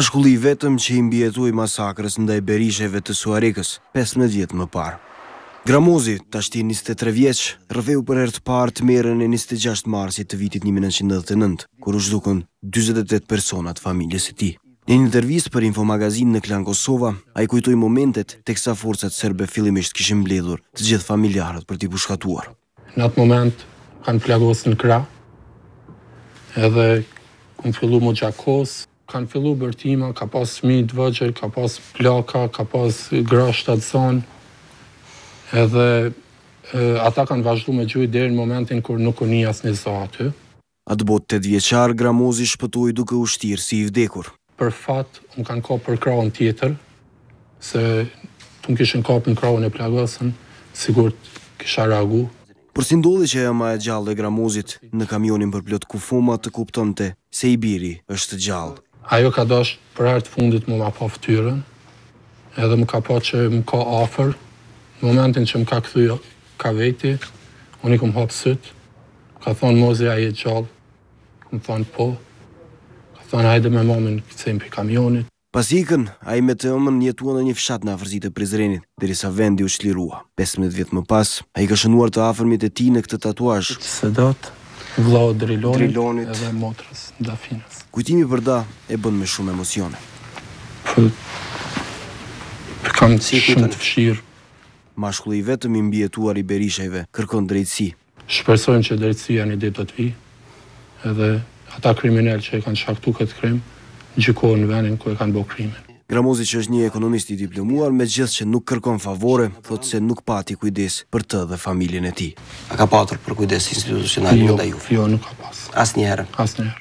shkulli vetëm që i mbjetuaj masakrës ndaj berisheve të Suarekës 15 vjetë më parë. Gramozi, tashti 23 vjeqë, rrëveu për herë të parë të merën e 26 marsit të vitit 1999, kur u zhdukën 48 persona të familjes së tij. Në një intervistë për Infomagazin në Klan Kosova, ai kujtoi momentet teksa forcat serbe fillimisht kishin mbledhur të gjithë familjarët për t'i pushkatuar. Në atë moment kanë flagosur në krah. Edhe kum fillu gjakosë kanë fillu bërtima, ka pas smi të vëgjër, ka pas plaka, ka pas të shtatëson, edhe ata kanë vazhdu me gjujt dherë në momentin kër nuk u një asë një sa aty. Atë botë të djeqarë, gramozi shpëtuj duke ushtirë si i vdekur. Për fatë, unë kanë kopë për kraun tjetër, se të më kishën kopë në kraun e plagësën, sigur të kisha ragu. Për si ndodhi që e ma e gjallë e gramozit në kamionin për plot kufumat të kuptonte se i biri është gjallë ajo ka dosh për herë të fundit më ma po fëtyrën, edhe më ka po që më ka afer. në momentin që më ka këthyjo ka veti, unë i këmë hopë sëtë, ka thonë mozi a e gjallë, këmë thonë po, ka thonë hajde me momin këtësim për kamionit. Pas ikën, a i me të ëmën njetua në një fshat në afërzit e prizrenit, dheri vendi u shlirua. 15 vjetë më pas, a i ka shënuar të afërmit e ti në këtë tatuash. Se dotë, Vlao drilonit, edhe motrës dafinës. Kujtimi për da e bën me shumë emocione. Për po, kam të shumë të fshirë. Mashkulli i vetëm i mbjetuar i berishajve kërkon drejtësi. Shpresojmë që drejtësia një ditë do të vijë. Edhe ata kriminal që e kanë shaktuar këtë krim, gjykojnë në venin ku e kanë bërë krimin. Gramozi që është një ekonomist i diplomuar, me gjithë që nuk kërkon favore, thotë se nuk pati kujdes për të dhe familjen e ti. A ka patur për kujdes institucional në jo, nda Jo, nuk ka pas. As njëherë? As njëherë.